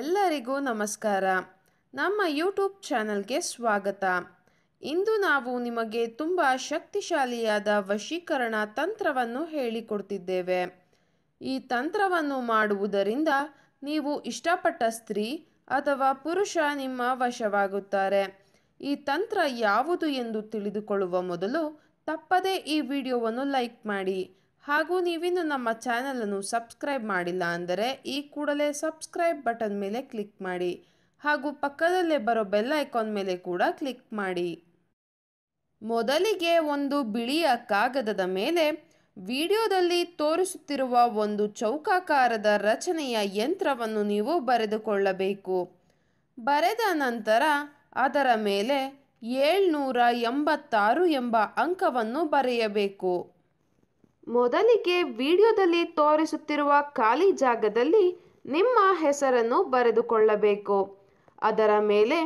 ಎಲ್ಲರಿಗೂ ನಮಸ್ಕಾರ ನಮ್ಮ ಯೂಟ್ಯೂಬ್ ಚಾನಲ್ಗೆ ಸ್ವಾಗತ ಇಂದು ನಾವು ನಿಮಗೆ ತುಂಬ ಶಕ್ತಿಶಾಲಿಯಾದ ವಶೀಕರಣ ತಂತ್ರವನ್ನು ಹೇಳಿಕೊಡ್ತಿದ್ದೇವೆ ಈ ತಂತ್ರವನ್ನು ಮಾಡುವುದರಿಂದ ನೀವು ಇಷ್ಟಪಟ್ಟ ಸ್ತ್ರೀ ಅಥವಾ ಪುರುಷ ನಿಮ್ಮ ವಶವಾಗುತ್ತಾರೆ ಈ ತಂತ್ರ ಯಾವುದು ಎಂದು ತಿಳಿದುಕೊಳ್ಳುವ ಮೊದಲು ತಪ್ಪದೇ ಈ ವಿಡಿಯೋವನ್ನು ಲೈಕ್ ಮಾಡಿ ಹಾಗೂ ನೀವಿನ್ನು ನಮ್ಮ ಚಾನಲನ್ನು ಸಬ್ಸ್ಕ್ರೈಬ್ ಮಾಡಿಲ್ಲ ಅಂದರೆ ಈ ಕೂಡಲೇ ಸಬ್ಸ್ಕ್ರೈಬ್ ಬಟನ್ ಮೇಲೆ ಕ್ಲಿಕ್ ಮಾಡಿ ಹಾಗೂ ಪಕ್ಕದಲ್ಲೇ ಬರೋ ಬೆಲ್ ಐಕಾನ್ ಮೇಲೆ ಕೂಡ ಕ್ಲಿಕ್ ಮಾಡಿ ಮೊದಲಿಗೆ ಒಂದು ಬಿಳಿಯ ಕಾಗದದ ಮೇಲೆ ವಿಡಿಯೋದಲ್ಲಿ ತೋರಿಸುತ್ತಿರುವ ಒಂದು ಚೌಕಾಕಾರದ ರಚನೆಯ ಯಂತ್ರವನ್ನು ನೀವು ಬರೆದುಕೊಳ್ಳಬೇಕು ಬರೆದ ನಂತರ ಅದರ ಮೇಲೆ ಏಳ್ನೂರ ಎಂಬತ್ತಾರು ಎಂಬ ಅಂಕವನ್ನು ಬರೆಯಬೇಕು ಮೊದಲಿಗೆ ವಿಡಿಯೋದಲ್ಲಿ ತೋರಿಸುತ್ತಿರುವ ಖಾಲಿ ಜಾಗದಲ್ಲಿ ನಿಮ್ಮ ಹೆಸರನ್ನು ಬರೆದುಕೊಳ್ಳಬೇಕು ಅದರ ಮೇಲೆ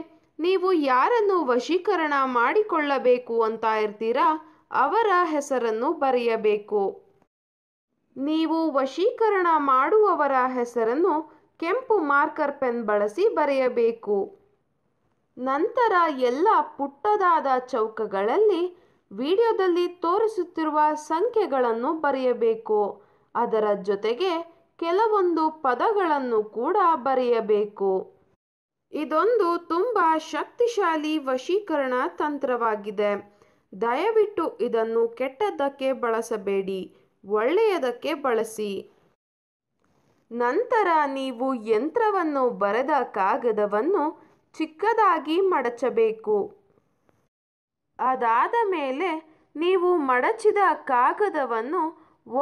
ನೀವು ಯಾರನ್ನು ವಶೀಕರಣ ಮಾಡಿಕೊಳ್ಳಬೇಕು ಅಂತ ಇರ್ತೀರಾ ಅವರ ಹೆಸರನ್ನು ಬರೆಯಬೇಕು ನೀವು ವಶೀಕರಣ ಮಾಡುವವರ ಹೆಸರನ್ನು ಕೆಂಪು ಮಾರ್ಕರ್ ಪೆನ್ ಬಳಸಿ ಬರೆಯಬೇಕು ನಂತರ ಎಲ್ಲ ಪುಟ್ಟದಾದ ಚೌಕಗಳಲ್ಲಿ ವಿಡಿಯೋದಲ್ಲಿ ತೋರಿಸುತ್ತಿರುವ ಸಂಖ್ಯೆಗಳನ್ನು ಬರೆಯಬೇಕು ಅದರ ಜೊತೆಗೆ ಕೆಲವೊಂದು ಪದಗಳನ್ನು ಕೂಡ ಬರೆಯಬೇಕು ಇದೊಂದು ತುಂಬ ಶಕ್ತಿಶಾಲಿ ವಶೀಕರಣ ತಂತ್ರವಾಗಿದೆ ದಯವಿಟ್ಟು ಇದನ್ನು ಕೆಟ್ಟದ್ದಕ್ಕೆ ಬಳಸಬೇಡಿ ಒಳ್ಳೆಯದಕ್ಕೆ ಬಳಸಿ ನಂತರ ನೀವು ಯಂತ್ರವನ್ನು ಬರೆದ ಕಾಗದವನ್ನು ಚಿಕ್ಕದಾಗಿ ಮಡಚಬೇಕು ಅದಾದ ಮೇಲೆ ನೀವು ಮಡಚಿದ ಕಾಗದವನ್ನು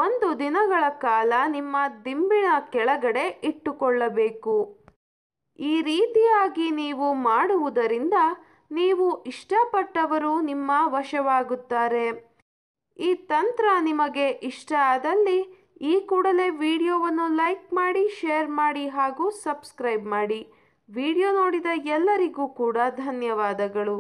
ಒಂದು ದಿನಗಳ ಕಾಲ ನಿಮ್ಮ ದಿಂಬಿನ ಕೆಳಗಡೆ ಇಟ್ಟುಕೊಳ್ಳಬೇಕು ಈ ರೀತಿಯಾಗಿ ನೀವು ಮಾಡುವುದರಿಂದ ನೀವು ಇಷ್ಟಪಟ್ಟವರು ನಿಮ್ಮ ವಶವಾಗುತ್ತಾರೆ ಈ ತಂತ್ರ ನಿಮಗೆ ಇಷ್ಟ ಆದಲ್ಲಿ ಈ ಕೂಡಲೇ ವಿಡಿಯೋವನ್ನು ಲೈಕ್ ಮಾಡಿ ಶೇರ್ ಮಾಡಿ ಹಾಗೂ ಸಬ್ಸ್ಕ್ರೈಬ್ ಮಾಡಿ ವಿಡಿಯೋ ನೋಡಿದ ಎಲ್ಲರಿಗೂ ಕೂಡ ಧನ್ಯವಾದಗಳು